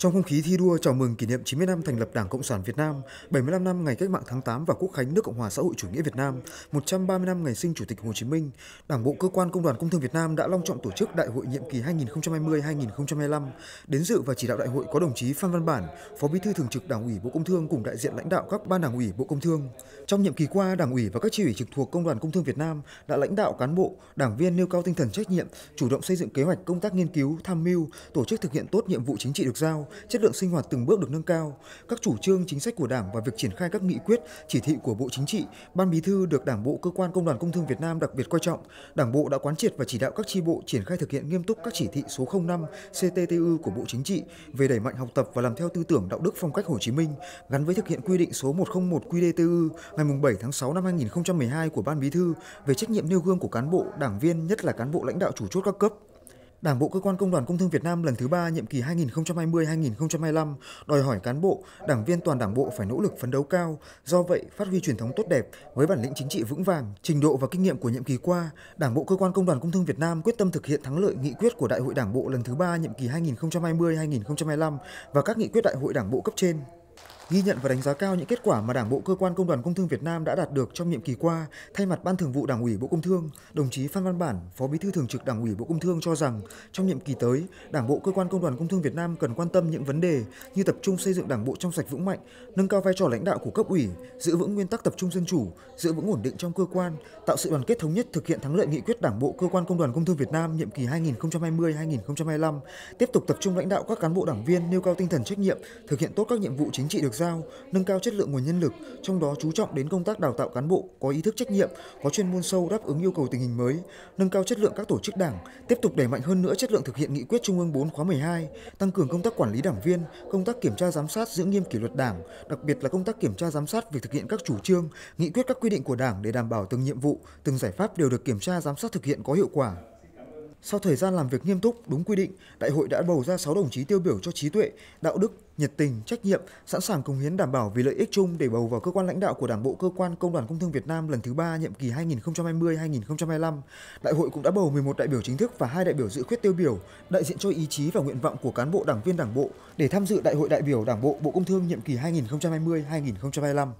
Trong không khí thi đua chào mừng kỷ niệm 90 năm thành lập Đảng Cộng sản Việt Nam, 75 năm ngày cách mạng tháng 8 và quốc khánh nước Cộng hòa xã hội chủ nghĩa Việt Nam, 130 năm ngày sinh Chủ tịch Hồ Chí Minh, Đảng bộ cơ quan Công đoàn Công thương Việt Nam đã long trọng tổ chức đại hội nhiệm kỳ 2020-2025. Đến dự và chỉ đạo đại hội có đồng chí Phan Văn Bản, Phó Bí thư Thường trực Đảng ủy Bộ Công Thương cùng đại diện lãnh đạo các ban Đảng ủy Bộ Công Thương. Trong nhiệm kỳ qua, Đảng ủy và các chi ủy trực thuộc Công đoàn Công thương Việt Nam đã lãnh đạo cán bộ, đảng viên nêu cao tinh thần trách nhiệm, chủ động xây dựng kế hoạch công tác nghiên cứu, tham mưu, tổ chức thực hiện tốt nhiệm vụ chính trị được giao, chất lượng sinh hoạt từng bước được nâng cao. Các chủ trương chính sách của Đảng và việc triển khai các nghị quyết, chỉ thị của Bộ Chính trị, Ban Bí thư được Đảng bộ cơ quan Công đoàn Công thương Việt Nam đặc biệt coi trọng. Đảng bộ đã quán triệt và chỉ đạo các chi bộ triển khai thực hiện nghiêm túc các chỉ thị số 05 CTTU của Bộ Chính trị về đẩy mạnh học tập và làm theo tư tưởng đạo đức phong cách Hồ Chí Minh gắn với thực hiện quy định số 101 QĐTU ngày 7 tháng 6 năm 2012 của Ban Bí thư về trách nhiệm nêu gương của cán bộ, đảng viên nhất là cán bộ lãnh đạo chủ chốt các cấp Đảng bộ cơ quan Công đoàn Công thương Việt Nam lần thứ 3 nhiệm kỳ 2020-2025 đòi hỏi cán bộ, đảng viên toàn đảng bộ phải nỗ lực phấn đấu cao, do vậy phát huy truyền thống tốt đẹp với bản lĩnh chính trị vững vàng, trình độ và kinh nghiệm của nhiệm kỳ qua, Đảng bộ cơ quan Công đoàn Công thương Việt Nam quyết tâm thực hiện thắng lợi nghị quyết của Đại hội Đảng bộ lần thứ 3 nhiệm kỳ 2020-2025 và các nghị quyết đại hội Đảng bộ cấp trên ghi nhận và đánh giá cao những kết quả mà Đảng bộ cơ quan Công đoàn Công thương Việt Nam đã đạt được trong nhiệm kỳ qua. Thay mặt Ban Thường vụ Đảng ủy Bộ Công Thương, đồng chí Phan Văn Bản, Phó Bí thư Thường trực Đảng ủy Bộ Công Thương cho rằng trong nhiệm kỳ tới, Đảng bộ cơ quan Công đoàn Công thương Việt Nam cần quan tâm những vấn đề như tập trung xây dựng Đảng bộ trong sạch vững mạnh, nâng cao vai trò lãnh đạo của cấp ủy, giữ vững nguyên tắc tập trung dân chủ, giữ vững ổn định trong cơ quan, tạo sự đoàn kết thống nhất thực hiện thắng lợi nghị quyết Đảng bộ cơ quan Công đoàn Công thương Việt Nam nhiệm kỳ 2020-2025, tiếp tục tập trung lãnh đạo các cán bộ đảng viên nêu cao tinh thần trách nhiệm, thực hiện tốt các nhiệm vụ chính trị được giao, nâng cao chất lượng nguồn nhân lực, trong đó chú trọng đến công tác đào tạo cán bộ có ý thức trách nhiệm, có chuyên môn sâu đáp ứng yêu cầu tình hình mới, nâng cao chất lượng các tổ chức đảng, tiếp tục đẩy mạnh hơn nữa chất lượng thực hiện nghị quyết Trung ương 4 khóa 12, tăng cường công tác quản lý đảng viên, công tác kiểm tra giám sát giữ nghiêm kỷ luật đảng, đặc biệt là công tác kiểm tra giám sát việc thực hiện các chủ trương, nghị quyết các quy định của đảng để đảm bảo từng nhiệm vụ, từng giải pháp đều được kiểm tra giám sát thực hiện có hiệu quả. Sau thời gian làm việc nghiêm túc, đúng quy định, đại hội đã bầu ra 6 đồng chí tiêu biểu cho trí tuệ, đạo đức, nhiệt tình, trách nhiệm, sẵn sàng cống hiến đảm bảo vì lợi ích chung để bầu vào cơ quan lãnh đạo của Đảng bộ cơ quan Công đoàn Công thương Việt Nam lần thứ 3 nhiệm kỳ 2020-2025. Đại hội cũng đã bầu 11 đại biểu chính thức và hai đại biểu dự khuyết tiêu biểu, đại diện cho ý chí và nguyện vọng của cán bộ đảng viên Đảng bộ để tham dự Đại hội đại biểu Đảng bộ Bộ Công thương nhiệm kỳ 2020-2025.